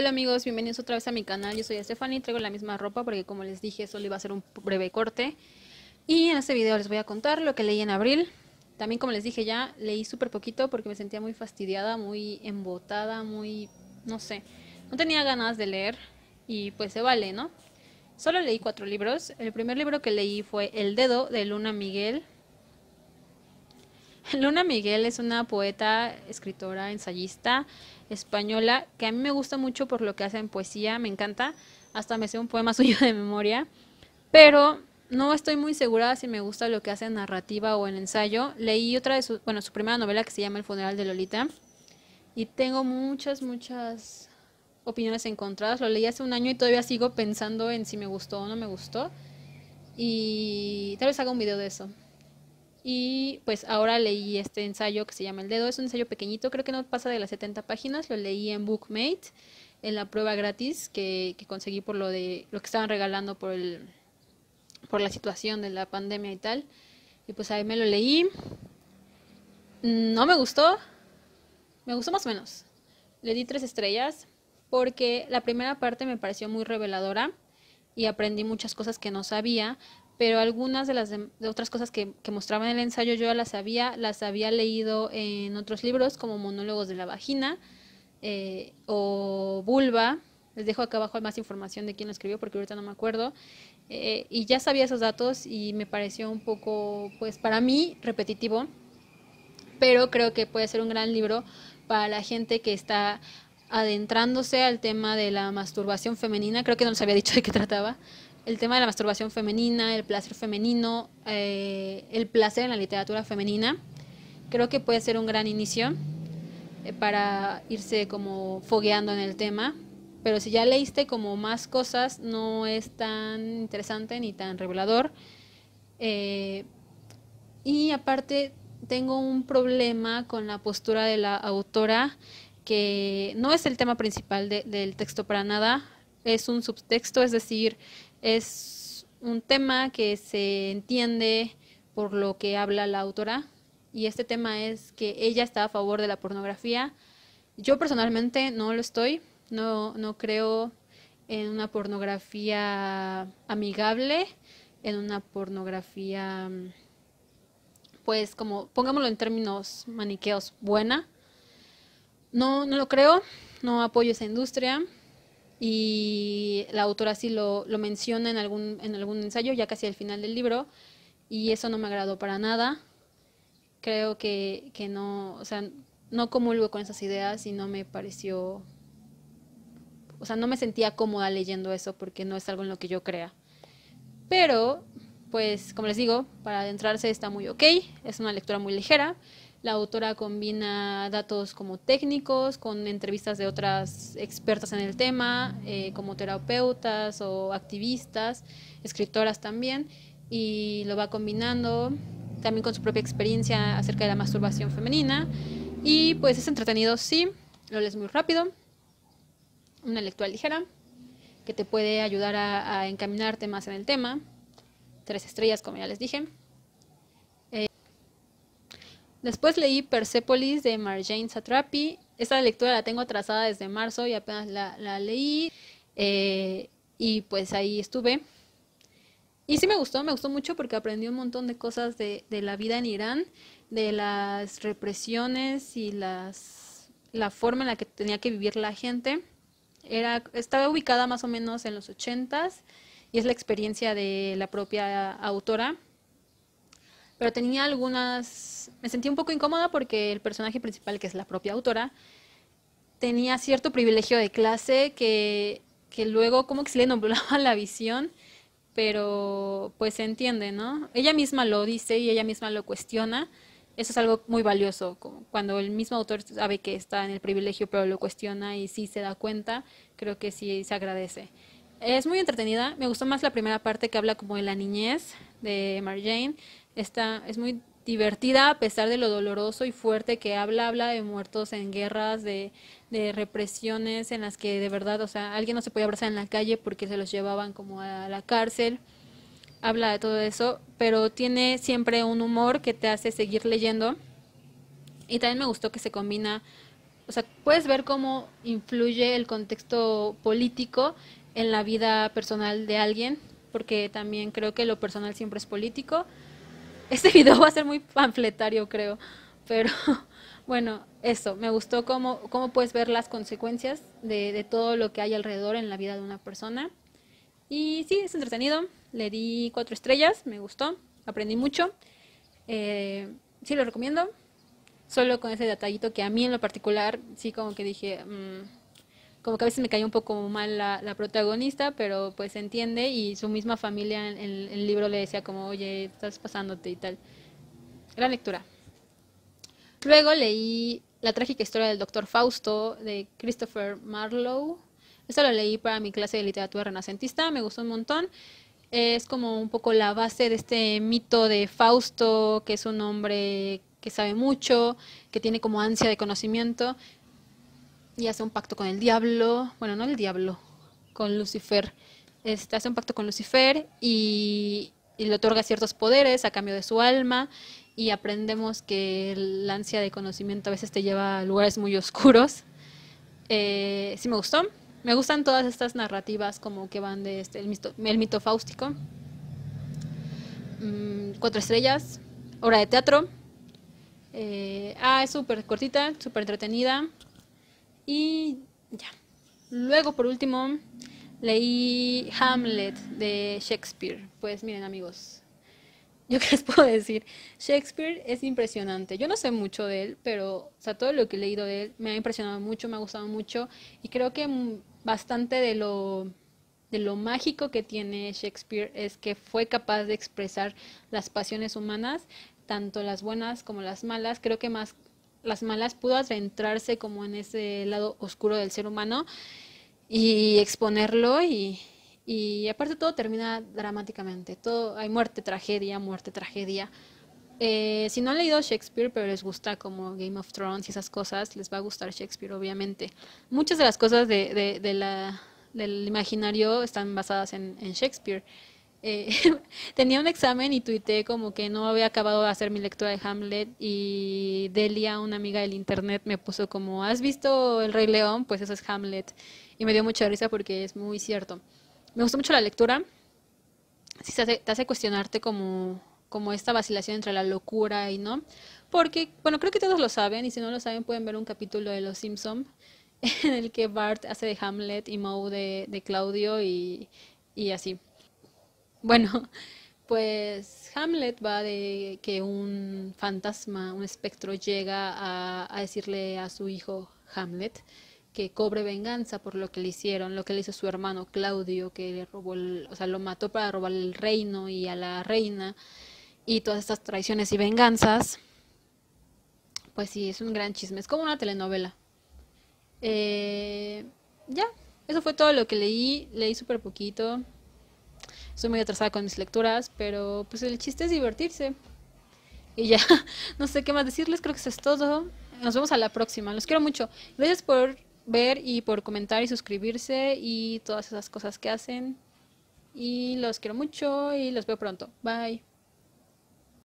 Hola amigos, bienvenidos otra vez a mi canal. Yo soy Estefany, traigo la misma ropa porque como les dije, solo iba a ser un breve corte. Y en este video les voy a contar lo que leí en abril. También como les dije ya, leí súper poquito porque me sentía muy fastidiada, muy embotada, muy... no sé. No tenía ganas de leer y pues se vale, ¿no? Solo leí cuatro libros. El primer libro que leí fue El dedo de Luna Miguel. Luna Miguel es una poeta, escritora, ensayista española que a mí me gusta mucho por lo que hace en poesía, me encanta, hasta me sé un poema suyo de memoria, pero no estoy muy segura si me gusta lo que hace en narrativa o en ensayo. Leí otra de su, bueno, su primera novela que se llama El funeral de Lolita y tengo muchas, muchas opiniones encontradas. Lo leí hace un año y todavía sigo pensando en si me gustó o no me gustó. Y tal vez haga un video de eso. Y pues ahora leí este ensayo que se llama El Dedo. Es un ensayo pequeñito, creo que no pasa de las 70 páginas. Lo leí en Bookmate, en la prueba gratis que, conseguí por lo de lo que estaban regalando por, el, por la situación de la pandemia y tal. Y pues ahí me lo leí. No me gustó. Me gustó más o menos. Le di tres estrellas porque la primera parte me pareció muy reveladora y aprendí muchas cosas que no sabía, pero algunas de las otras cosas que, que, mostraba en el ensayo yo ya las había, las había leído en otros libros como Monólogos de la Vagina eh, o Vulva. Les dejo acá abajo más información de quién lo escribió porque ahorita no me acuerdo. Eh, y ya sabía esos datos y me pareció un poco, pues para mí, repetitivo, pero creo que puede ser un gran libro para la gente que está adentrándose al tema de la masturbación femenina. Creo que no les había dicho de qué trataba, el tema de la masturbación femenina, el placer femenino, eh, el placer en la literatura femenina, creo que puede ser un gran inicio eh, para irse como fogueando en el tema. Pero si ya leíste como más cosas, no es tan interesante ni tan revelador. Eh, y aparte, tengo un problema con la postura de la autora, que no es el tema principal del texto para nada, es un subtexto, es decir, es un tema que se entiende por lo que habla la autora y este tema es que ella está a favor de la pornografía. Yo personalmente no lo estoy, no, creo en una pornografía amigable, en una pornografía, pues como, pongámoslo en términos maniqueos, buena. no lo creo, no apoyo esa industria, y la autora sí lo, menciona en algún, en algún ensayo, ya casi al final del libro, y eso no me agradó para nada. Creo que, que no, o sea, no comulgo con esas ideas y no me pareció, o sea, no me sentía cómoda leyendo eso porque no es algo en lo que yo crea. Pero, pues, como les digo, para adentrarse está muy ok, es una lectura muy ligera. La autora combina datos como técnicos con entrevistas de otras expertas en el tema, eh, como terapeutas o activistas, escritoras también, y lo va combinando también con su propia experiencia acerca de la masturbación femenina. Y pues es entretenido, sí, lo lees muy rápido, una lectura ligera que te puede ayudar a encaminarte más en el tema. Tres estrellas, como ya les dije. Después leí Persepolis de Marjane Satrapi. Esta lectura la tengo trazada desde marzo y apenas la, leí. Eh, y pues ahí estuve. Y sí me gustó, me gustó mucho porque aprendí un montón de cosas de, la vida en Irán, de las represiones y las, la forma en la que tenía que vivir la gente. Era, estaba ubicada más o menos en los 80s y es la experiencia de la propia autora pero tenía algunas... Me sentí un poco incómoda porque el personaje principal, que es la propia autora, tenía cierto privilegio de clase que, que luego como que se le nublaba la visión, pero pues se entiende, ¿no? Ella misma lo dice y ella misma lo cuestiona. Eso es algo muy valioso, cuando el mismo autor sabe que está en el privilegio, pero lo cuestiona y sí se da cuenta, creo que sí se agradece. Es muy entretenida, me gustó más la primera parte que habla como de la niñez de Marjane, es muy divertida a pesar de lo doloroso y fuerte que habla, habla de muertos en guerras, de, de, represiones en las que de verdad, o sea, alguien no se podía abrazar en la calle porque se los llevaban como a la cárcel, habla de todo eso, pero tiene siempre un humor que te hace seguir leyendo y también me gustó que se combina, o sea, puedes ver cómo influye el contexto político en la vida personal de alguien, porque también creo que lo personal siempre es político, este video va a ser muy panfletario, creo, pero bueno, eso, me gustó cómo, cómo puedes ver las consecuencias de, todo lo que hay alrededor en la vida de una persona. Y sí, es entretenido, le di cuatro estrellas, me gustó, aprendí mucho. Eh, sí, lo recomiendo, solo con ese detallito que a mí en lo particular, sí como que dije... Mm, como que a veces me cayó un poco mal la, protagonista, pero pues se entiende y su misma familia en, el libro le decía como, oye, estás pasándote y tal. Gran lectura. Luego leí La trágica historia del doctor Fausto de Christopher Marlowe. Esto lo leí para mi clase de literatura renacentista, me gustó un montón. Es como un poco la base de este mito de Fausto, que es un hombre que sabe mucho, que tiene como ansia de conocimiento y hace un pacto con el diablo, bueno, no el diablo, con Lucifer. Este, hace un pacto con Lucifer y, le otorga ciertos poderes a cambio de su alma y aprendemos que la ansia de conocimiento a veces te lleva a lugares muy oscuros. Eh, sí me gustó. Me gustan todas estas narrativas como que van de este, el, mito, el fáustico. Mm, cuatro estrellas. Obra de teatro. Eh, ah, es súper cortita, súper entretenida. Y ya. Luego, por último, leí Hamlet de Shakespeare. Pues miren amigos, yo qué les puedo decir. Shakespeare es impresionante. Yo no sé mucho de él, pero sea, todo lo que he leído de él me ha impresionado mucho, me ha gustado mucho y creo que bastante de lo de lo mágico que tiene Shakespeare es que fue capaz de expresar las pasiones humanas, tanto las buenas como las malas. Creo que más las malas pudo adentrarse como en ese lado oscuro del ser humano y exponerlo y, y aparte todo termina dramáticamente, todo, hay muerte, tragedia, muerte, tragedia. Eh, si no han leído Shakespeare, pero les gusta como Game of Thrones y esas cosas, les va a gustar Shakespeare, obviamente. Muchas de las cosas del imaginario están basadas en Shakespeare. Eh, tenía un examen y tuiteé como que no había acabado de hacer mi lectura de Hamlet y Delia, una amiga del internet, me puso como, ¿has visto El Rey León? Pues eso es Hamlet. Y me dio mucha risa porque es muy cierto. Me gustó mucho la lectura. si te hace, te hace cuestionarte como, como esta vacilación entre la locura y no. Porque, bueno, creo que todos lo saben y si no lo saben pueden ver un capítulo de Los Simpson en el que Bart hace de Hamlet y Moe de, Claudio y así. Bueno, pues Hamlet va de que un fantasma, un espectro llega a, decirle a su hijo Hamlet que cobre venganza por lo que le hicieron, lo que le hizo su hermano Claudio, que le robó, o sea, lo mató para robar el reino y a la reina y todas estas traiciones y venganzas. Pues sí, es un gran chisme, es como una telenovela. Eh, ya, eso fue todo lo que leí, leí súper poquito. Estoy muy atrasada con mis lecturas, pero pues el chiste es divertirse. Y ya, no sé qué más decirles, creo que eso es todo. Nos vemos a la próxima, los quiero mucho. Gracias por ver y por comentar y suscribirse y todas esas cosas que hacen. Y los quiero mucho y los veo pronto. Bye.